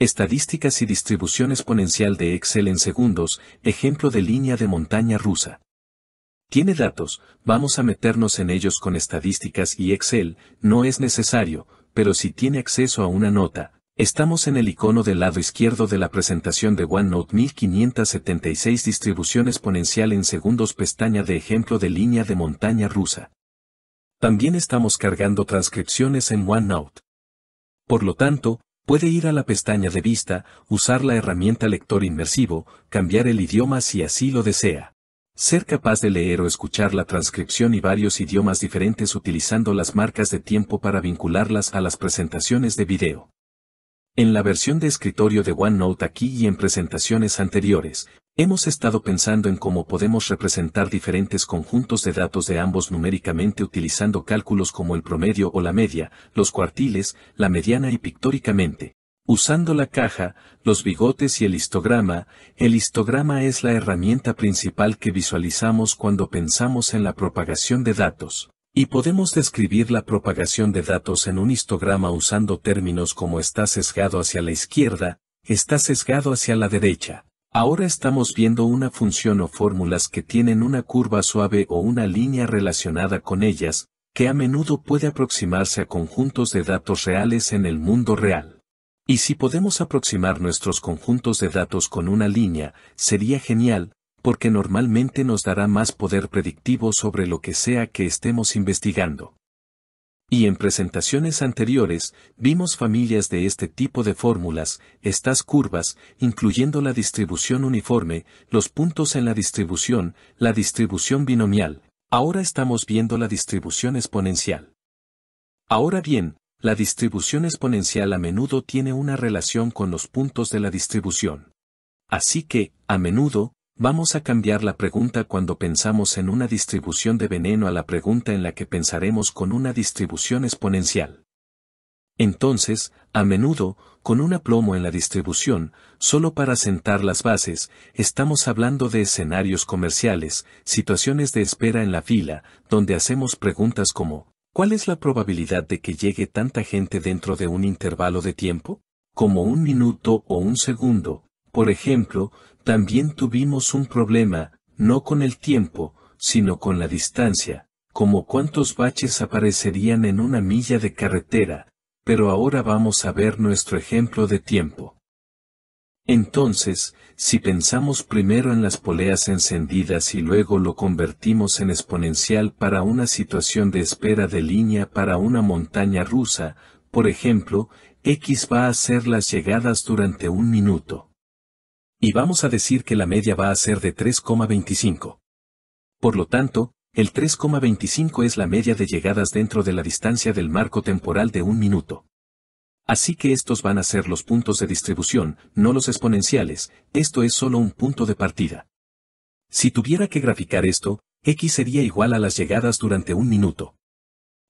Estadísticas y distribución exponencial de Excel en segundos, ejemplo de línea de montaña rusa. Tiene datos, vamos a meternos en ellos con estadísticas y Excel, no es necesario, pero si tiene acceso a una nota, estamos en el icono del lado izquierdo de la presentación de OneNote 1576 distribución exponencial en segundos pestaña de ejemplo de línea de montaña rusa. También estamos cargando transcripciones en OneNote. Por lo tanto, Puede ir a la pestaña de vista, usar la herramienta lector inmersivo, cambiar el idioma si así lo desea. Ser capaz de leer o escuchar la transcripción y varios idiomas diferentes utilizando las marcas de tiempo para vincularlas a las presentaciones de video. En la versión de escritorio de OneNote aquí y en presentaciones anteriores, Hemos estado pensando en cómo podemos representar diferentes conjuntos de datos de ambos numéricamente utilizando cálculos como el promedio o la media, los cuartiles, la mediana y pictóricamente. Usando la caja, los bigotes y el histograma, el histograma es la herramienta principal que visualizamos cuando pensamos en la propagación de datos. Y podemos describir la propagación de datos en un histograma usando términos como está sesgado hacia la izquierda, está sesgado hacia la derecha, Ahora estamos viendo una función o fórmulas que tienen una curva suave o una línea relacionada con ellas, que a menudo puede aproximarse a conjuntos de datos reales en el mundo real. Y si podemos aproximar nuestros conjuntos de datos con una línea, sería genial, porque normalmente nos dará más poder predictivo sobre lo que sea que estemos investigando. Y en presentaciones anteriores, vimos familias de este tipo de fórmulas, estas curvas, incluyendo la distribución uniforme, los puntos en la distribución, la distribución binomial. Ahora estamos viendo la distribución exponencial. Ahora bien, la distribución exponencial a menudo tiene una relación con los puntos de la distribución. Así que, a menudo, Vamos a cambiar la pregunta cuando pensamos en una distribución de veneno a la pregunta en la que pensaremos con una distribución exponencial. Entonces, a menudo, con un aplomo en la distribución, solo para sentar las bases, estamos hablando de escenarios comerciales, situaciones de espera en la fila, donde hacemos preguntas como, ¿cuál es la probabilidad de que llegue tanta gente dentro de un intervalo de tiempo? Como un minuto o un segundo, por ejemplo, también tuvimos un problema, no con el tiempo, sino con la distancia, como cuántos baches aparecerían en una milla de carretera, pero ahora vamos a ver nuestro ejemplo de tiempo. Entonces, si pensamos primero en las poleas encendidas y luego lo convertimos en exponencial para una situación de espera de línea para una montaña rusa, por ejemplo, x va a ser las llegadas durante un minuto. Y vamos a decir que la media va a ser de 3,25. Por lo tanto, el 3,25 es la media de llegadas dentro de la distancia del marco temporal de un minuto. Así que estos van a ser los puntos de distribución, no los exponenciales, esto es solo un punto de partida. Si tuviera que graficar esto, x sería igual a las llegadas durante un minuto.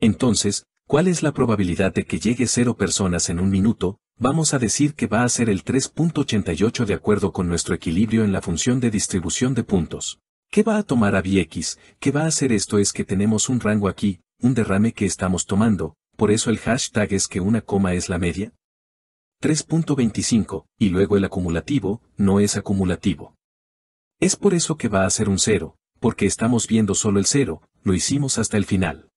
Entonces, ¿cuál es la probabilidad de que llegue cero personas en un minuto? vamos a decir que va a ser el 3.88 de acuerdo con nuestro equilibrio en la función de distribución de puntos. ¿Qué va a tomar a Bx? ¿Qué va a hacer esto es que tenemos un rango aquí, un derrame que estamos tomando, por eso el hashtag es que una coma es la media. 3.25, y luego el acumulativo, no es acumulativo. Es por eso que va a ser un 0, porque estamos viendo solo el 0, lo hicimos hasta el final.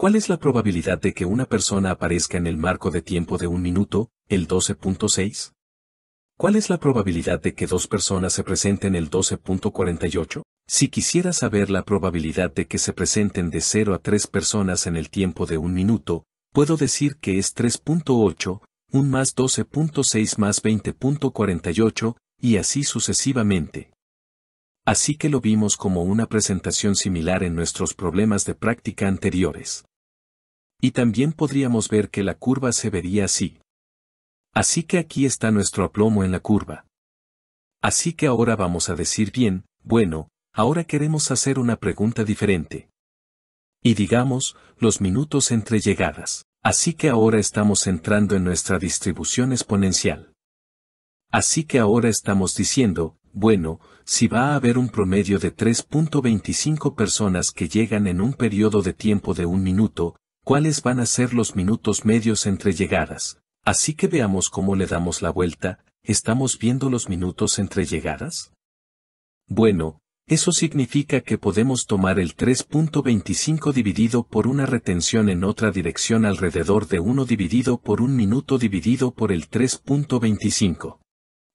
¿Cuál es la probabilidad de que una persona aparezca en el marco de tiempo de un minuto, el 12.6? ¿Cuál es la probabilidad de que dos personas se presenten el 12.48? Si quisiera saber la probabilidad de que se presenten de 0 a 3 personas en el tiempo de un minuto, puedo decir que es 3.8, un más 12.6 más 20.48, y así sucesivamente. Así que lo vimos como una presentación similar en nuestros problemas de práctica anteriores. Y también podríamos ver que la curva se vería así. Así que aquí está nuestro aplomo en la curva. Así que ahora vamos a decir bien, bueno, ahora queremos hacer una pregunta diferente. Y digamos, los minutos entre llegadas. Así que ahora estamos entrando en nuestra distribución exponencial. Así que ahora estamos diciendo, bueno, si va a haber un promedio de 3.25 personas que llegan en un periodo de tiempo de un minuto, cuáles van a ser los minutos medios entre llegadas. Así que veamos cómo le damos la vuelta, ¿estamos viendo los minutos entre llegadas? Bueno, eso significa que podemos tomar el 3.25 dividido por una retención en otra dirección alrededor de 1 dividido por un minuto dividido por el 3.25.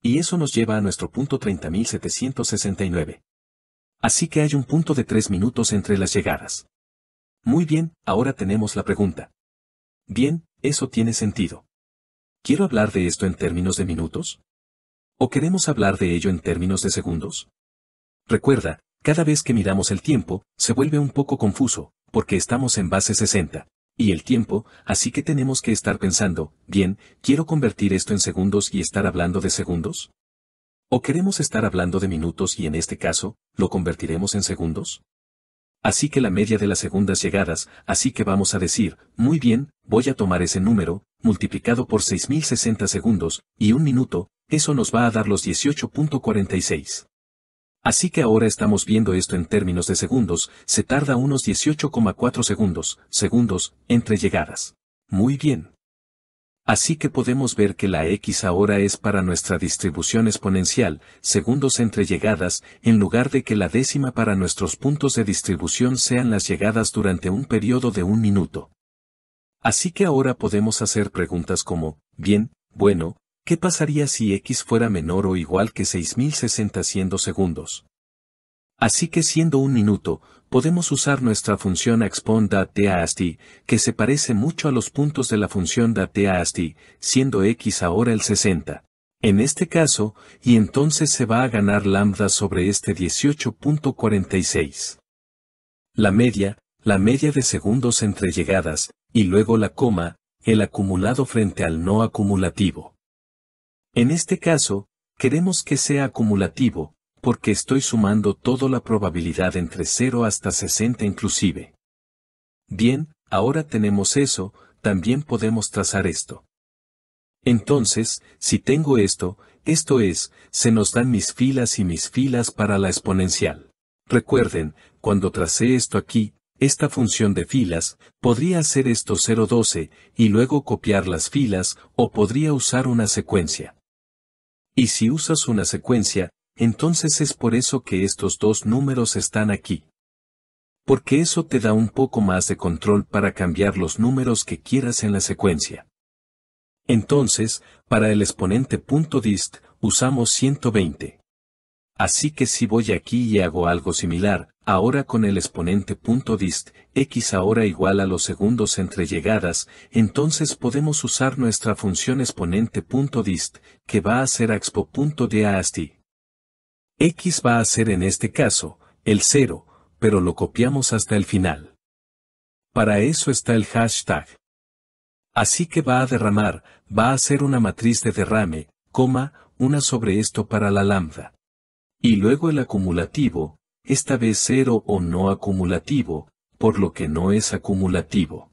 Y eso nos lleva a nuestro punto 30.769. Así que hay un punto de 3 minutos entre las llegadas. Muy bien, ahora tenemos la pregunta. Bien, eso tiene sentido. ¿Quiero hablar de esto en términos de minutos? ¿O queremos hablar de ello en términos de segundos? Recuerda, cada vez que miramos el tiempo, se vuelve un poco confuso, porque estamos en base 60. Y el tiempo, así que tenemos que estar pensando, bien, ¿quiero convertir esto en segundos y estar hablando de segundos? ¿O queremos estar hablando de minutos y en este caso, lo convertiremos en segundos? así que la media de las segundas llegadas, así que vamos a decir, muy bien, voy a tomar ese número, multiplicado por 6060 segundos, y un minuto, eso nos va a dar los 18.46. Así que ahora estamos viendo esto en términos de segundos, se tarda unos 18,4 segundos, segundos, entre llegadas. Muy bien. Así que podemos ver que la x ahora es para nuestra distribución exponencial, segundos entre llegadas, en lugar de que la décima para nuestros puntos de distribución sean las llegadas durante un periodo de un minuto. Así que ahora podemos hacer preguntas como, bien, bueno, ¿qué pasaría si x fuera menor o igual que 6060 siendo segundos? Así que siendo un minuto, podemos usar nuestra función expon.taST, que se parece mucho a los puntos de la función ASTI, siendo x ahora el 60. En este caso, y entonces se va a ganar lambda sobre este 18.46. La media, la media de segundos entre llegadas, y luego la coma, el acumulado frente al no acumulativo. En este caso, queremos que sea acumulativo, porque estoy sumando toda la probabilidad entre 0 hasta 60 inclusive. Bien, ahora tenemos eso, también podemos trazar esto. Entonces, si tengo esto, esto es, se nos dan mis filas y mis filas para la exponencial. Recuerden, cuando tracé esto aquí, esta función de filas, podría hacer esto 012 y luego copiar las filas o podría usar una secuencia. Y si usas una secuencia, entonces es por eso que estos dos números están aquí. Porque eso te da un poco más de control para cambiar los números que quieras en la secuencia. Entonces, para el exponente .dist, usamos 120. Así que si voy aquí y hago algo similar, ahora con el exponente .dist, x ahora igual a los segundos entre llegadas, entonces podemos usar nuestra función exponente .dist, que va a ser expo.dast. X va a ser en este caso, el cero, pero lo copiamos hasta el final. Para eso está el hashtag. Así que va a derramar, va a ser una matriz de derrame, coma, una sobre esto para la lambda. Y luego el acumulativo, esta vez cero o no acumulativo, por lo que no es acumulativo.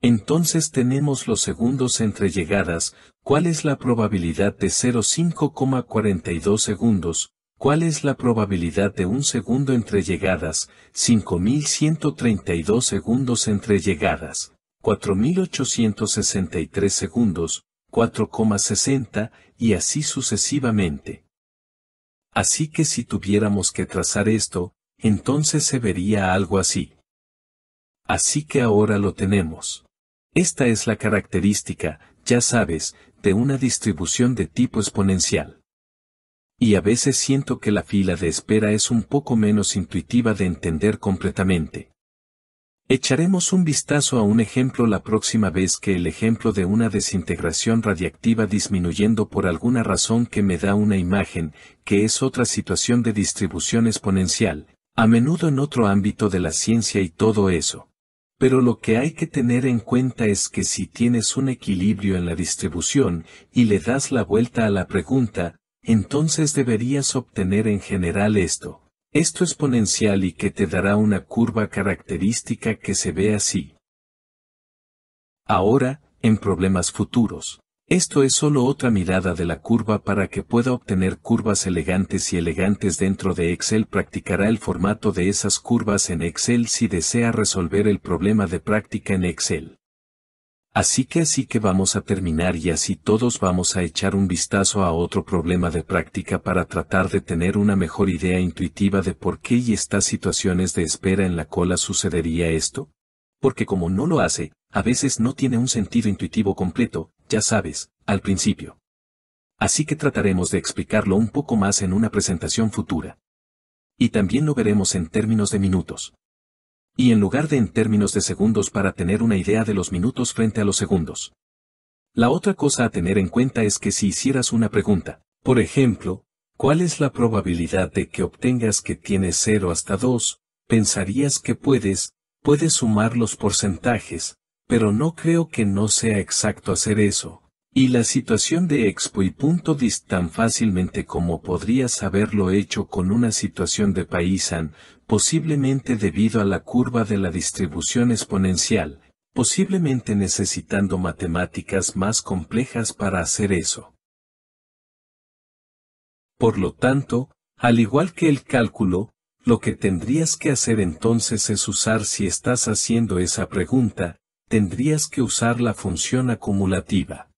Entonces tenemos los segundos entre llegadas, ¿Cuál es la probabilidad de 0,5,42 segundos? ¿Cuál es la probabilidad de un segundo entre llegadas? 5.132 segundos entre llegadas. 4.863 segundos. 4,60 y así sucesivamente. Así que si tuviéramos que trazar esto, entonces se vería algo así. Así que ahora lo tenemos. Esta es la característica, ya sabes, de una distribución de tipo exponencial. Y a veces siento que la fila de espera es un poco menos intuitiva de entender completamente. Echaremos un vistazo a un ejemplo la próxima vez que el ejemplo de una desintegración radiactiva disminuyendo por alguna razón que me da una imagen, que es otra situación de distribución exponencial, a menudo en otro ámbito de la ciencia y todo eso. Pero lo que hay que tener en cuenta es que si tienes un equilibrio en la distribución y le das la vuelta a la pregunta, entonces deberías obtener en general esto. Esto exponencial y que te dará una curva característica que se ve así. Ahora, en problemas futuros. Esto es solo otra mirada de la curva para que pueda obtener curvas elegantes y elegantes dentro de Excel. Practicará el formato de esas curvas en Excel si desea resolver el problema de práctica en Excel. Así que así que vamos a terminar y así todos vamos a echar un vistazo a otro problema de práctica para tratar de tener una mejor idea intuitiva de por qué y estas situaciones de espera en la cola sucedería esto. Porque como no lo hace, a veces no tiene un sentido intuitivo completo, ya sabes, al principio. Así que trataremos de explicarlo un poco más en una presentación futura. Y también lo veremos en términos de minutos. Y en lugar de en términos de segundos para tener una idea de los minutos frente a los segundos. La otra cosa a tener en cuenta es que si hicieras una pregunta, por ejemplo, ¿cuál es la probabilidad de que obtengas que tienes 0 hasta 2? Pensarías que puedes, puedes sumar los porcentajes, pero no creo que no sea exacto hacer eso, y la situación de Expo y Punto Dis tan fácilmente como podrías haberlo hecho con una situación de Paisan, posiblemente debido a la curva de la distribución exponencial, posiblemente necesitando matemáticas más complejas para hacer eso. Por lo tanto, al igual que el cálculo, lo que tendrías que hacer entonces es usar si estás haciendo esa pregunta, tendrías que usar la función acumulativa.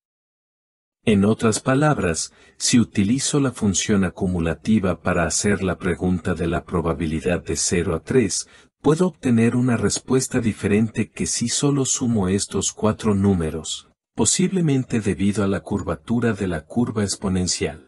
En otras palabras, si utilizo la función acumulativa para hacer la pregunta de la probabilidad de 0 a 3, puedo obtener una respuesta diferente que si solo sumo estos cuatro números, posiblemente debido a la curvatura de la curva exponencial.